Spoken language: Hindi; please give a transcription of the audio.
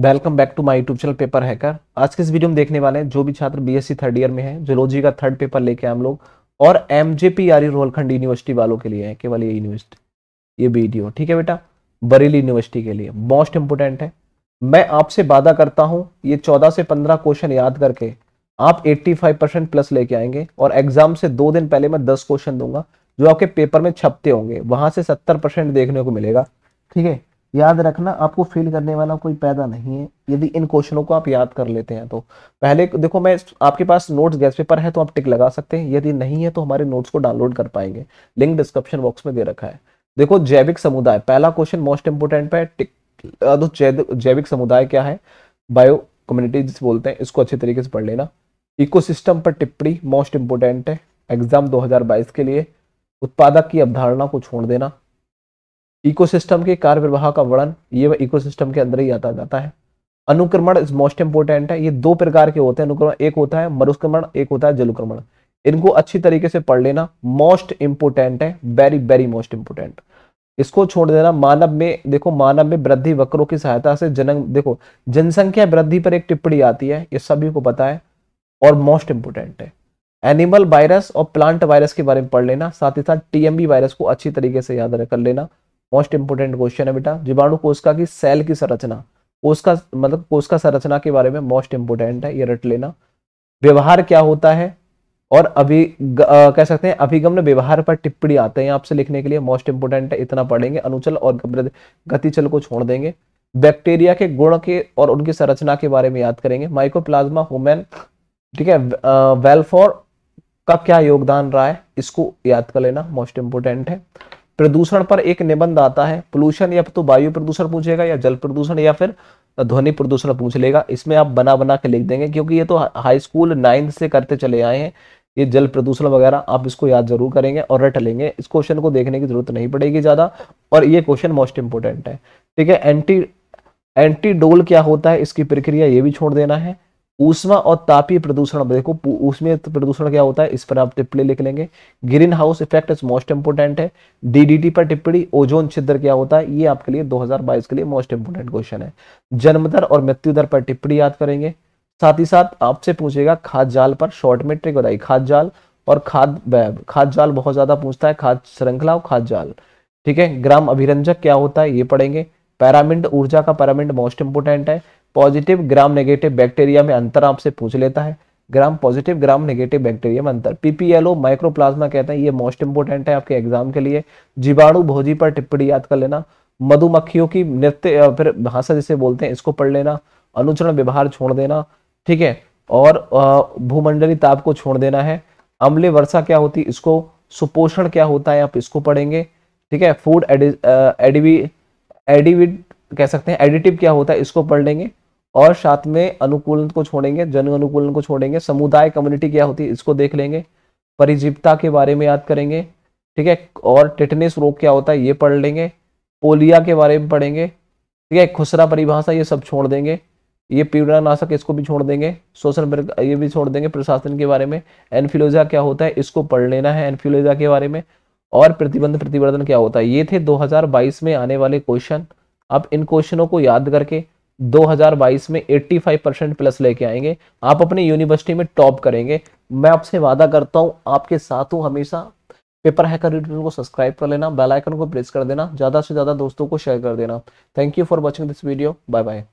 welcome back to my YouTube channel paper hacker आज के इस वीडियो में देखने वाले हैं जो भी छात्र बीएससी थर्ड ईयर में है जोलॉजी का थर्ड पेपर लेके हम लोग और M J P R Rohilkhand university वालों के लिए है केवल ये यूनिवर्सिटी ये वीडियो ठीक है बेटा बरेली यूनिवर्सिटी के लिए मोस्ट इंपोर्टेंट है मैं आपसे वादा करता हूँ ये चौदह से पंद्रह क्वेश्चन याद करके आप एट्टी फाइव परसेंट प्लस लेके आएंगे और एग्जाम से दो दिन पहले मैं दस क्वेश्चन दूंगा जो आपके पेपर में छपते होंगे वहां से सत्तर परसेंट देखने को मिलेगा ठीक है याद रखना आपको फेल करने वाला कोई पैदा नहीं है यदि इन क्वेश्चनों को आप याद कर लेते हैं तो पहले देखो मैं आपके पास नोट्स गैस पेपर है तो आप टिक लगा सकते हैं यदि नहीं है तो हमारे नोट्स को डाउनलोड कर पाएंगे लिंक डिस्क्रिप्शन बॉक्स में दे रखा है देखो जैविक समुदाय पहला क्वेश्चन मोस्ट इंपोर्टेंट है टिक तो जैविक समुदाय क्या है बायो कम्युनिटी जिसे बोलते हैं इसको अच्छे तरीके से पढ़ लेना इको पर टिप्पणी मोस्ट इंपोर्टेंट है एग्जाम दो के लिए उत्पादक की अवधारणा को छोड़ देना इकोसिस्टम के कार्य प्रवाह का वर्णन ये इकोसिस्टम के अंदर ही आता जाता है अनुक्रमण इज मोस्ट इंपोर्टेंट है ये दो प्रकार के होते हैं अनुक्रमण एक होता है मरुस्क्रमण एक होता है जलुक्रमण इनको अच्छी तरीके से पढ़ लेना मोस्ट इंपोर्टेंट है वेरी वेरी मोस्ट इंपोर्टेंट इसको छोड़ देना मानव में देखो मानव में वृद्धि वक्रों की सहायता से जन्म देखो जनसंख्या वृद्धि पर एक टिप्पणी आती है ये सभी को पता है और मोस्ट इंपोर्टेंट है एनिमल वायरस और प्लांट वायरस के बारे में पढ़ लेना साथ ही साथ टीएमबी वायरस को अच्छी तरीके से याद कर लेना मोस्ट इंपोर्टेंट क्वेश्चन है बेटा जीवाणु कोशिका की सेल की संरचना कोशिका मतलब कोशिका संरचना के बारे में मोस्ट इंपोर्टेंट है ये रट लेना व्यवहार क्या होता है और अभी ग, आ, कह सकते हैं अभिगम व्यवहार पर टिप्पणी आते हैं आपसे लिखने के लिए मोस्ट इंपोर्टेंट है इतना पढ़ेंगे अनुचल और गतिचल को छोड़ देंगे बैक्टीरिया के गुण के और उनकी संरचना के बारे में याद करेंगे माइकोप्लाज्मा हुमेन ठीक है वेलफोर का क्या योगदान रहा है इसको याद कर लेना मोस्ट इंपोर्टेंट है प्रदूषण पर एक निबंध आता है पोल्यूशन या तो वायु प्रदूषण पूछेगा या जल प्रदूषण या फिर ध्वनि प्रदूषण पूछ लेगा इसमें आप बना बना के लिख देंगे क्योंकि ये तो हाई स्कूल नाइन्थ से करते चले आए हैं ये जल प्रदूषण वगैरह आप इसको याद जरूर करेंगे और रट लेंगे इस क्वेश्चन को देखने की जरूरत नहीं पड़ेगी ज़्यादा और ये क्वेश्चन मोस्ट इंपोर्टेंट है ठीक है एंटी एंटीडोल क्या होता है इसकी प्रक्रिया ये भी छोड़ देना है ऊष्मा और तापीय प्रदूषण देखो उसमें प्रदूषण क्या होता है इस पर आप टिप्पणी लिख लेंगे greenhouse effect is most important है डीडीटी पर टिप्पणी ओजोन छिद्र क्या होता है ये आपके लिए 2022 के लिए मोस्ट इंपोर्टेंट क्वेश्चन है जन्म दर और मृत्यु दर पर टिप्पणी याद करेंगे साथ ही साथ आपसे पूछेगा खाद जाल पर शॉर्ट में ट्रिक बताइए खाद जाल और खाद बैब खाद जाल बहुत ज्यादा पूछता है खाद श्रृंखला और खाद जाल ठीक है ग्राम अभिरंजक क्या होता है ये पढ़ेंगे पैरामिंड ऊर्जा का पैरामिंड मोस्ट इंपोर्टेंट है पॉजिटिव ग्राम नेगेटिव बैक्टीरिया में अंतर आपसे पूछ लेता है gram positive gram negative bacteria में अंतर पीपीएलओ माइक्रोप्लाज्मा कहते हैं ये मोस्ट इंपोर्टेंट है आपके एग्जाम के लिए जीवाणु भोजी पर टिप्पणी याद कर लेना मधुमक्खियों की नृत्य फिर भाषा जिसे बोलते हैं इसको पढ़ लेना अनुचरण व्यवहार छोड़ देना ठीक है और भूमंडली ताप को छोड़ देना है अम्ले वर्षा क्या होती है इसको सुपोषण क्या होता है आप इसको पढ़ेंगे ठीक है फूड एडिवी एडिविड कह सकते हैं एडिटिव क्या होता है इसको पढ़ लेंगे और साथ में अनुकूलन को छोड़ेंगे जन अनुकूलन को छोड़ेंगे समुदाय कम्युनिटी क्या होती है इसको देख लेंगे परिजीवता के बारे में याद करेंगे ठीक है और टिटनेस रोग क्या होता है ये पढ़ लेंगे पोलिया के बारे में पढ़ेंगे ठीक है खुसरा परिभाषा ये सब छोड़ देंगे ये पीड़ानाशक इसको भी छोड़ देंगे सोशल ये भी छोड़ देंगे प्रशासन के बारे में एनफिलोजा क्या होता है इसको पढ़ लेना है एनफिलोजा के बारे में और प्रतिबंध प्रतिवर्धन क्या होता है ये थे 2022 में आने वाले क्वेश्चन आप इन क्वेश्चनों को याद करके 2022 में 85 परसेंट प्लस लेके आएंगे आप अपनी यूनिवर्सिटी में टॉप करेंगे मैं आपसे वादा करता हूँ आपके साथ हूँ हमेशा पेपर हैकर यूट्यूब को सब्सक्राइब कर लेना बेल आइकन को प्रेस कर देना ज़्यादा से ज़्यादा दोस्तों को शेयर कर देना thank you for watching this video bye bye